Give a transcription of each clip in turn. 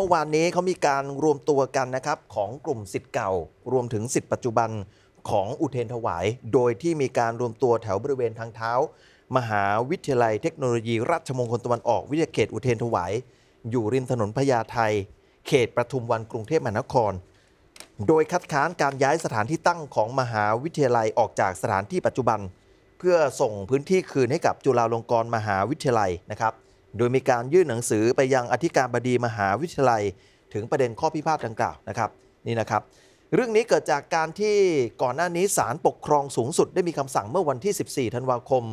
เมื่อวานนี้เขามีการรวมตัวกันนะครับของกลุ่มสิทธิ์เก่า รวมถึงสิทธิ์ปัจจุบันของอุเทนถวาย โดยที่มีการรวมตัวแถวบริเวณทางเท้ามหาวิทยาลัยเทคโนโลยีราชมงคลตะวันออกวิทยาเขต อุเทนถวายอยู่ริมถนนพญาไทเขตประทุมวันกรุงเทพมหานคร โดยคัดค้านการย้ายสถานที่ตั้งของมหาวิทยาลัยออกจากสถานที่ปัจจุบัน เพื่อส่งพื้นที่คืนให้กับจุฬาลงกรณ์มหาวิทยาลัยนะครับโดยมีการยื่นหนังสือไปยังอธิการบดีมหาวิทยาลัย ถึงประเด็นข้อพิพาทดังกล่าวนะครับนี่นะครับ เรื่องนี้เกิดจากการที่ก่อนหน้านี้ศาลปกครองสูงสุดได้มีคำสั่งเมื่อวันที่ 14 ธันวาคม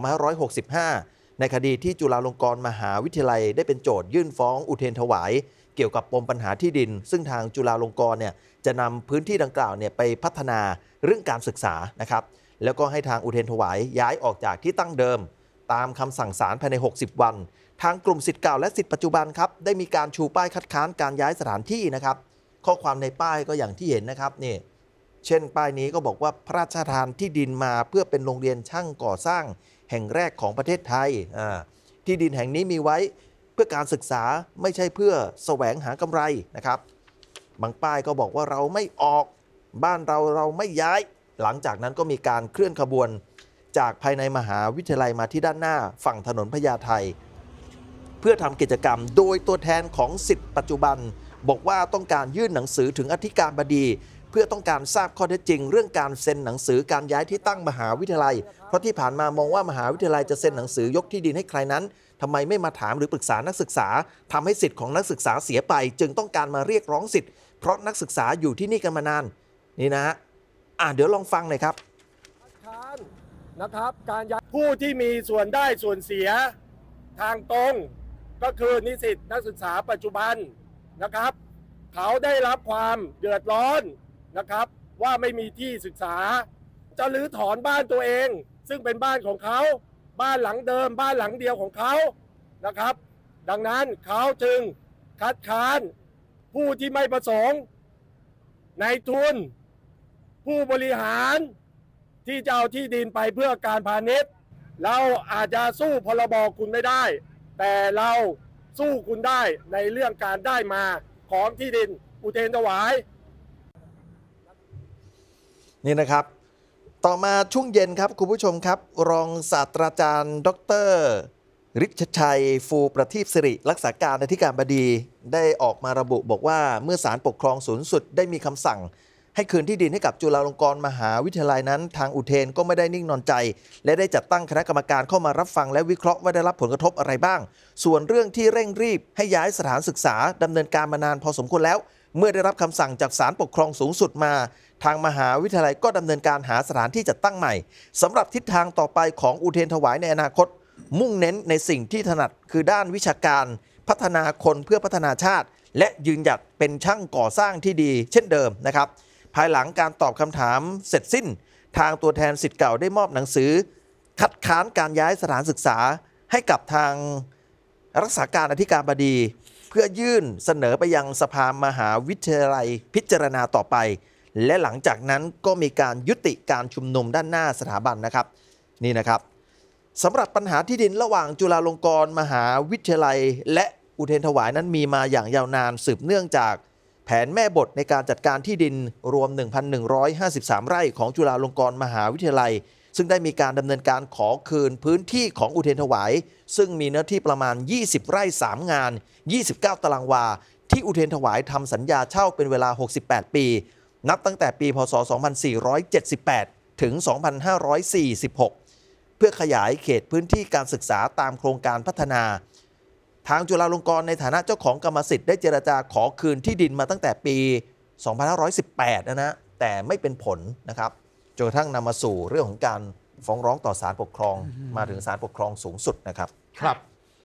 2565 ในคดีที่จุฬาลงกรณ์มหาวิทยาลัยได้เป็นโจทยื่นฟ้องอุเทนถวาย เกี่ยวกับปมปัญหาที่ดิน ซึ่งทางจุฬาลงกรณ์เนี่ยจะนำพื้นที่ดังกล่าวเนี่ยไปพัฒนาเรื่องการศึกษานะครับแล้วก็ให้ทางอุเทนถวายย้ายออกจากที่ตั้งเดิมตามคำสั่งศาลภายใน 60 วันทางกลุ่มสิทธิ์เก่าและสิทธิ์ปัจจุบันครับ ได้มีการชูป้ายคัดค้านการย้ายสถานที่นะครับ ข้อความในป้ายก็อย่างที่เห็นนะครับนี่เช่นป้ายนี้ก็บอกว่าพระราชทานที่ดินมาเพื่อเป็นโรงเรียนช่างก่อสร้างแห่งแรกของประเทศไทยที่ดินแห่งนี้มีไว้เพื่อการศึกษาไม่ใช่เพื่อแสวงหากำไรนะครับ บางป้ายก็บอกว่าเราไม่ออกบ้านเราเราไม่ย้าย หลังจากนั้นก็มีการเคลื่อนขบวนจากภายในมหาวิทยาลัยมาที่ด้านหน้าฝั่งถนนพญาไทเพื่อทำกิจกรรมโดยตัวแทนของสิทธิ์ปัจจุบัน บอกว่าต้องการยื่นหนังสือถึงอธิการบดี เพื่อต้องการทราบข้อเท็จจริง เรื่องการเซ็นหนังสือการย้ายที่ตั้งมหาวิทยาลัยเพราะที่ผ่านมามองว่า มหาวิทยาลัยจะเซ็นหนังสือยกที่ดินให้ใครนั้น ทำไมไม่มาถามหรือปรึกษานักศึกษาทำให้สิทธิ์ของนักศึกษาเสียไป จึงต้องการมาเรียกร้องสิทธิ์เพราะนักศึกษาอยู่ที่นี่กันมานาน นี่นะ อ่าเดี๋ยวลองฟังหน่อยครับนะครับการย้ายผู้ที่มีส่วนได้ส่วนเสียทางตรงก็คือนิสิตนักศึกษาปัจจุบันนะครับ เขาได้รับความเดือดร้อนนะครับว่าไม่มีที่ศึกษา จะรื้อถอนบ้านตัวเอง ซึ่งเป็นบ้านของเขาบ้านหลังเดิมบ้านหลังเดียวของเขานะครับดังนั้นเขาจึงคัดค้านผู้ที่ไม่ประสงค์ในทุน ผู้บริหารที่จะเอาที่ดินไปเพื่อการพาณิชย์เราอาจจะสู้พรบคุณไม่ได้ แต่เราสู้คุณได้ในเรื่องการได้มาของที่ดินอุเทนถวาย นี่นะครับ ต่อมาช่วงเย็นครับคุณผู้ชมครับ รองศาสตราจารย์ ดรริชชัยฟูประทีปสิริ รักษาการอธิการบดีได้ออกมาระบุบอกว่าเมื่อศาลปกครองสูงสุดได้มีคำสั่งให้คืนที่ดินให้กับจุฬาลงกรณ์มหาวิทยาลัยนั้น ทางอุเทนก็ไม่ได้นิ่งนอนใจ และได้จัดตั้งคณะกรรมการเข้ามารับฟังและวิเคราะห์ ว่าได้รับผลกระทบอะไรบ้าง ส่วนเรื่องที่เร่งรีบให้ย้ายสถานศึกษา ดำเนินการมานานพอสมควรแล้ว เมื่อได้รับคำสั่งจากศาลปกครองสูงสุดมา ทางมหาวิทยาลัยก็ดำเนินการหาสถานที่จัดตั้งใหม่ สำหรับทิศทางต่อไปของอุเทนถวายในอนาคต มุ่งเน้นในสิ่งที่ถนัดคือด้านวิชาการ พัฒนาคนเพื่อพัฒนาชาติ และยืนหยัดเป็นช่างก่อสร้างที่ดี เช่นเดิมนะครับภายหลังการตอบคำถามเสร็จสิ้น ทางตัวแทนสิทธิ์เก่าได้มอบหนังสือ คัดค้านการย้ายสถานศึกษาให้กับทางรักษาการอธิการบดี เพื่อยื่นเสนอไปยังสภามหาวิทยาลัยพิจารณาต่อไป และหลังจากนั้นก็มีการยุติการชุมนุมด้านหน้าสถาบันนะครับนี่นะครับสำหรับปัญหาที่ดินระหว่างจุฬาลงกรณ์มหาวิทยาลัย และอุเทนถวายนั้นมีมาอย่างยาวนานสืบเนื่องจากแผนแม่บทในการจัดการที่ดินรวม 1,153 ไร่ของจุฬาลงกรณ์มหาวิทยาลัย ซึ่งได้มีการดำเนินการขอคืนพื้นที่ของอุเทนถวาย ซึ่งมีเนื้อที่ประมาณ 20 ไร่ 3 งาน 29 ตารางวา ที่อุเทนถวายทำสัญญาเช่าเป็นเวลา 68 ปี นับตั้งแต่ปี พศ 2478 ถึง 2546 เพื่อขยายเขตพื้นที่การศึกษาตามโครงการพัฒนาทางจุฬาลงกรณ์ในฐานะเจ้าของกรรมสิทธิ์ได้เจรจาขอคืนที่ดินมาตั้งแต่ปี 2518 นะนะ แต่ไม่เป็นผลนะครับจนกระทั่งนำมาสู่เรื่องของการฟ้องร้องต่อศาลปกครองมาถึงศาลปกครองสูงสุดนะครับครับ